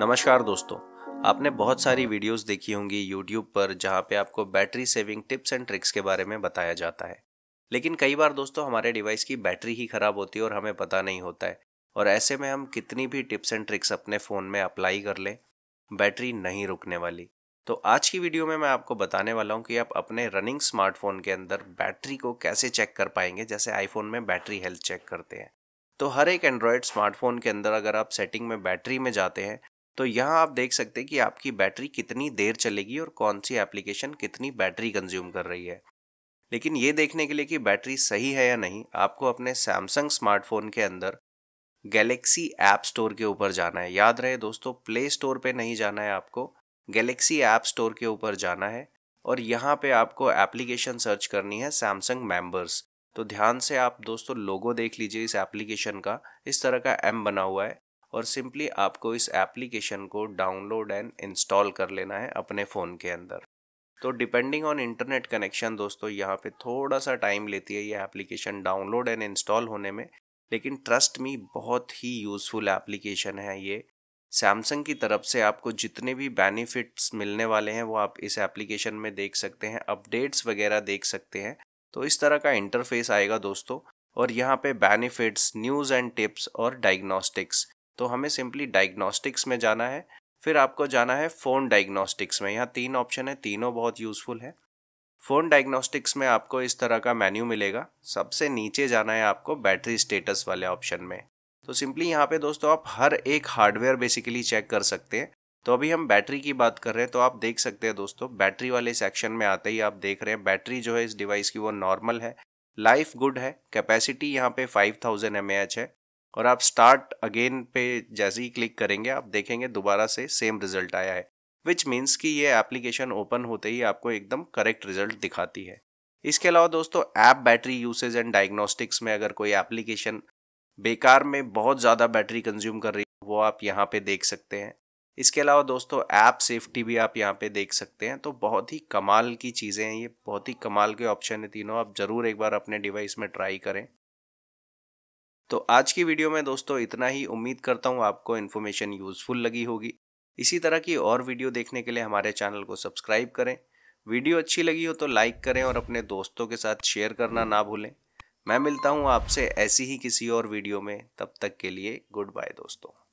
नमस्कार दोस्तों आपने बहुत सारी वीडियोस देखी होंगी यूट्यूब पर जहाँ पे आपको battery saving tips and tricks के बारे में बताया जाता है लेकिन कई बार दोस्तों हमारे डिवाइस की बैटरी ही ख़राब होती है और हमें पता नहीं होता है और ऐसे में हम कितनी भी टिप्स एंड ट्रिक्स अपने फ़ोन में अप्लाई कर लें बैटरी नहीं रुकने वाली तो आज की वीडियो में मैं आपको बताने वाला हूँ कि आप अपने रनिंग स्मार्टफोन के अंदर बैटरी को कैसे चेक कर पाएंगे जैसे आईफोन में बैटरी हेल्थ चेक करते हैं तो हर एक एंड्रॉयड स्मार्टफोन के अंदर अगर आप सेटिंग में बैटरी में जाते हैं तो यहाँ आप देख सकते हैं कि आपकी बैटरी कितनी देर चलेगी और कौन सी एप्लीकेशन कितनी बैटरी कंज्यूम कर रही है लेकिन ये देखने के लिए कि बैटरी सही है या नहीं आपको अपने सैमसंग स्मार्टफोन के अंदर गैलेक्सी ऐप स्टोर के ऊपर जाना है याद रहे दोस्तों प्ले स्टोर पर नहीं जाना है आपको गैलेक्सी ऐप स्टोर के ऊपर जाना है और यहाँ पे आपको एप्लीकेशन सर्च करनी है सैमसंग मेम्बर्स तो ध्यान से आप दोस्तों लोगो देख लीजिए इस एप्लीकेशन का इस तरह का एम बना हुआ है और सिंपली आपको इस एप्लीकेशन को डाउनलोड एंड इंस्टॉल कर लेना है अपने फ़ोन के अंदर तो डिपेंडिंग ऑन इंटरनेट कनेक्शन दोस्तों यहाँ पे थोड़ा सा टाइम लेती है ये एप्लीकेशन डाउनलोड एंड इंस्टॉल होने में लेकिन ट्रस्ट मी बहुत ही यूज़फुल एप्लीकेशन है ये सैमसंग की तरफ से आपको जितने भी बेनिफिट्स मिलने वाले हैं वो आप इस एप्लीकेशन में देख सकते हैं अपडेट्स वगैरह देख सकते हैं तो इस तरह का इंटरफेस आएगा दोस्तों और यहाँ पे बेनिफिट्स न्यूज़ एंड टिप्स और डायग्नोस्टिक्स तो हमें सिंपली डायग्नोस्टिक्स में जाना है फिर आपको जाना है फ़ोन डायग्नोस्टिक्स में यहाँ तीन ऑप्शन है तीनों बहुत यूज़फुल है फ़ोन डायग्नोस्टिक्स में आपको इस तरह का मेन्यू मिलेगा सबसे नीचे जाना है आपको बैटरी स्टेटस वाले ऑप्शन में तो सिंपली यहाँ पे दोस्तों आप हर एक हार्डवेयर बेसिकली चेक कर सकते हैं तो अभी हम बैटरी की बात कर रहे हैं तो आप देख सकते हैं दोस्तों बैटरी वाले सेक्शन में आते ही आप देख रहे हैं बैटरी जो है इस डिवाइस की वो नॉर्मल है लाइफ गुड है कैपेसिटी यहाँ पे 5000 थाउजेंड है और आप स्टार्ट अगेन पे जैसे ही क्लिक करेंगे आप देखेंगे दोबारा से सेम रिजल्ट आया है विच मीन्स कि ये एप्लीकेशन ओपन होते ही आपको एकदम करेक्ट रिजल्ट दिखाती है इसके अलावा दोस्तों app battery usage and diagnostics में अगर कोई एप्लीकेशन बेकार में बहुत ज़्यादा बैटरी कंज्यूम कर रही है वो आप यहाँ पे देख सकते हैं इसके अलावा दोस्तों ऐप सेफ्टी भी आप यहाँ पे देख सकते हैं तो बहुत ही कमाल की चीज़ें हैं ये बहुत ही कमाल के ऑप्शन है तीनों आप ज़रूर एक बार अपने डिवाइस में ट्राई करें तो आज की वीडियो में दोस्तों इतना ही उम्मीद करता हूँ आपको इन्फॉर्मेशन यूज़फुल लगी होगी इसी तरह की और वीडियो देखने के लिए हमारे चैनल को सब्सक्राइब करें वीडियो अच्छी लगी हो तो लाइक करें और अपने दोस्तों के साथ शेयर करना ना भूलें मैं मिलता हूँ आपसे ऐसी ही किसी और वीडियो में तब तक के लिए गुड बाय दोस्तों